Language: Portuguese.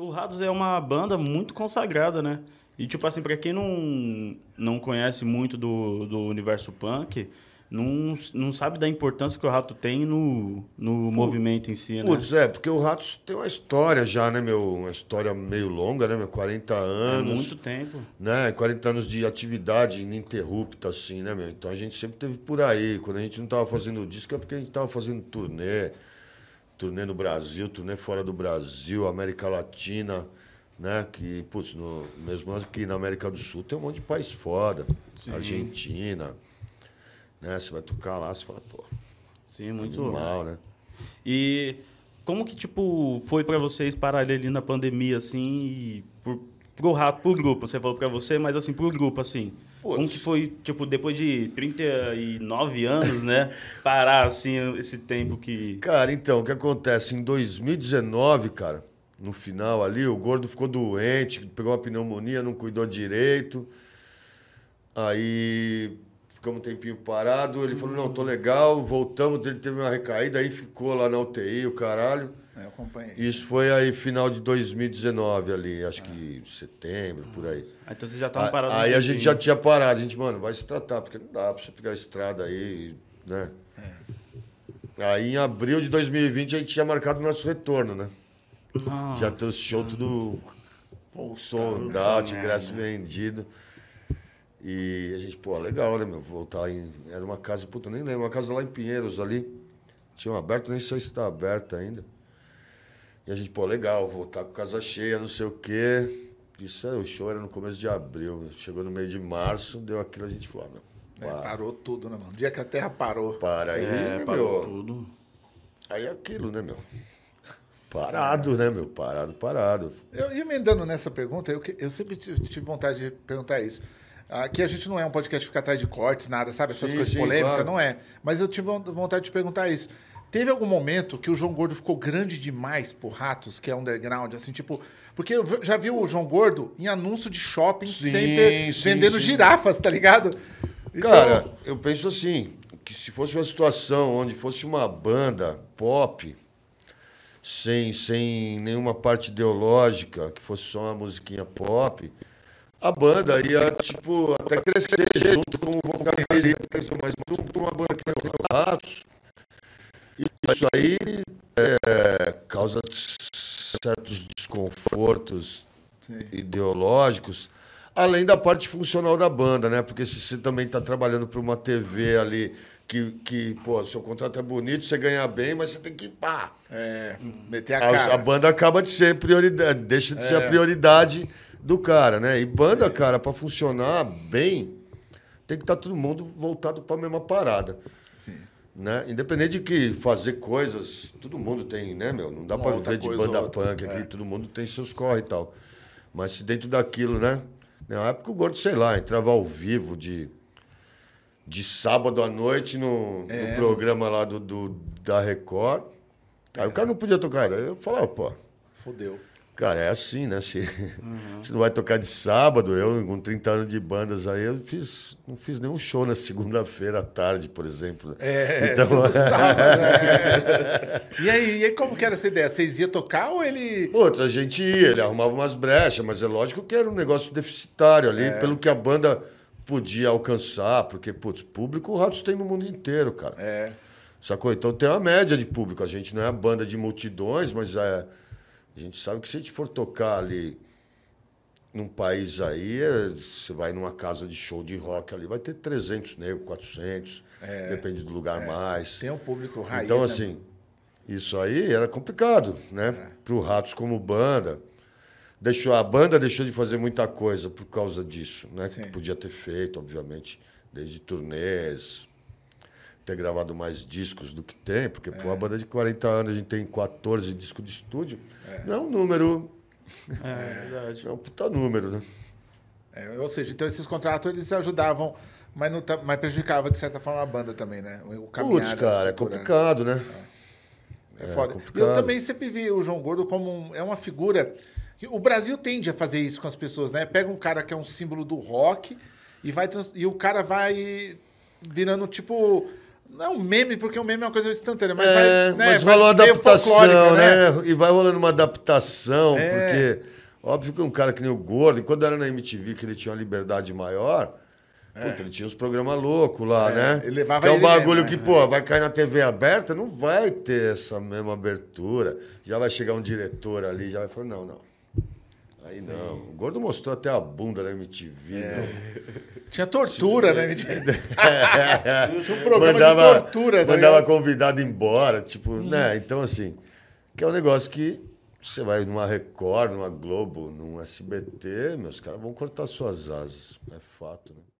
O Rados é uma banda muito consagrada, né? E, tipo assim, pra quem não, não conhece muito do, do universo punk, não, não sabe da importância que o Rato tem no, no movimento em si, né? Putz, é, porque o Ratos tem uma história já, né, meu? Uma história meio longa, né, meu? 40 anos. É muito tempo. Né? 40 anos de atividade ininterrupta, assim, né, meu? Então a gente sempre teve por aí. Quando a gente não tava fazendo disco é porque a gente tava fazendo turnê turnê no Brasil, turnê fora do Brasil, América Latina, né? Que, putz, no, mesmo aqui na América do Sul tem um monte de país foda. Sim. Argentina. Né? Você vai tocar lá, você fala, pô. Sim, muito mal, né? E como que, tipo, foi para vocês parar ali na pandemia, assim, e por, pro rato, pro grupo? Você falou para você, mas assim, pro grupo, assim. Putz. Como que foi, tipo, depois de 39 anos, né? Parar, assim, esse tempo que... Cara, então, o que acontece? Em 2019, cara, no final ali, o gordo ficou doente, pegou uma pneumonia, não cuidou direito. Aí ficamos um tempinho parado. Ele falou: Não, tô legal. Voltamos, ele teve uma recaída, aí ficou lá na UTI, o caralho. É, eu acompanhei. Isso foi aí final de 2019 ali, acho que setembro, por aí. Ah, então vocês já estavam parados. Aí, a gente já tinha parado. A gente, mano, vai se tratar, porque não dá pra você pegar a estrada aí, né? É. Aí em abril de 2020 a gente tinha marcado o nosso retorno, né? Nossa. Já trouxe show tudo tá soldado, ingresso né? vendido. E a gente, pô, legal, né, meu? Voltar em. Era uma casa, puta, nem lembro, uma casa lá em Pinheiros ali. Tinha um aberto, nem sei se está aberta ainda. E a gente, pô, legal, voltar com casa cheia, não sei o quê. Isso, é, o show era no começo de abril, chegou no meio de março, deu aquilo, a gente falou, ah, meu, é, parou tudo, né, mano? O dia que a Terra parou. Para aí, é, né, parou meu? tudo. Aí é aquilo, né, meu? Parado, né, meu? Parado, parado. Eu emendando nessa pergunta, eu, eu sempre tive vontade de perguntar isso. Aqui a gente não é um podcast que fica atrás de cortes, nada, sabe? Essas sim, coisas sim, polêmicas, claro. não é. Mas eu tive vontade de perguntar isso. Teve algum momento que o João Gordo ficou grande demais pro Ratos, que é underground, assim, tipo. Porque eu já vi o João Gordo em anúncio de shopping sim, center sim, vendendo sim. girafas, tá ligado? Então... Cara, eu penso assim, que se fosse uma situação onde fosse uma banda pop, sem, sem nenhuma parte ideológica, que fosse só uma musiquinha pop, a banda ia, tipo, até crescer junto com o vocalista, mais uma banda que tem o Ratos isso aí é, causa certos desconfortos Sim. ideológicos, além da parte funcional da banda, né? Porque se você também está trabalhando para uma TV ali que, que, pô, seu contrato é bonito, você ganha bem, mas você tem que, pá, é, meter a cara. A, banda acaba de ser prioridade, deixa de é. ser a é. prioridade do cara, né? E banda, Sim. cara, para funcionar bem, tem que estar tá todo mundo voltado para a mesma parada. Sim. Né? Independente de que fazer coisas, todo mundo tem, né, meu? Não dá para viver de banda outra, punk aqui, é. todo mundo tem seus corre e tal. Mas se dentro daquilo, né? Na época o gordo, sei lá, entrava ao vivo de, de sábado à noite no, é. no programa né? lá do, do da Record. Aí é. o cara não podia tocar. Aí né? eu falava, pô. Fudeu. Cara, é assim, né? Se, uhum. se não vai tocar de sábado, eu, com 30 anos de bandas aí, eu fiz, não fiz nenhum show na segunda-feira à tarde, por exemplo. É, é então... sábado, é. e, aí, e aí, como que era essa ideia? Vocês iam tocar ou ele. Putz, a gente ia, ele arrumava umas brechas, mas é lógico que era um negócio deficitário ali, é. pelo que a banda podia alcançar, porque, putz, público o Ratos tem no mundo inteiro, cara. É. Sacou? Então tem uma média de público. A gente não é a banda de multidões, mas é a gente sabe que se a gente for tocar ali num país aí, é, você vai numa casa de show de rock ali, vai ter 300 negros, 400, é, depende do lugar é, mais. Tem um público raiz. Então, né? assim, né? isso aí era complicado, né? É. Para o Ratos como banda. Deixou, a banda deixou de fazer muita coisa por causa disso, né? Sim. Que podia ter feito, obviamente, desde turnês, ter gravado mais discos do que tem, porque é. uma banda de 40 anos, a gente tem 14 discos de estúdio, é. não é um número. É, é verdade. É um puta número, né? É, ou seja, então esses contratos eles ajudavam, mas, não, mas prejudicava de certa forma a banda também, né? O caminhar Putz, cara, é complicado, né? É, é foda. É complicado. Eu também sempre vi o João Gordo como um, é uma figura. O Brasil tende a fazer isso com as pessoas, né? Pega um cara que é um símbolo do rock e vai e o cara vai virando tipo não é um meme, porque um meme é uma coisa instantânea, mas é, vai. Né, rola uma adaptação, né? né? E vai rolando uma adaptação, é. porque. Óbvio que um cara que nem o Gordo, quando era na MTV, que ele tinha uma liberdade maior, é. puta, ele tinha uns programas loucos lá, é. né? Ele levava que é um bagulho mesmo, né? que, pô, vai cair na TV aberta, não vai ter essa mesma abertura. Já vai chegar um diretor ali, já vai falar, não, não. Aí Sim. não. O gordo mostrou até a bunda da MTV. É. Tinha tortura na MTV. Tinha um programa mandava, de tortura. Tá mandava né? convidado embora, tipo, hum. né? Então, assim, que é um negócio que você vai numa Record, numa Globo, num SBT, meus caras vão cortar suas asas. É fato, né?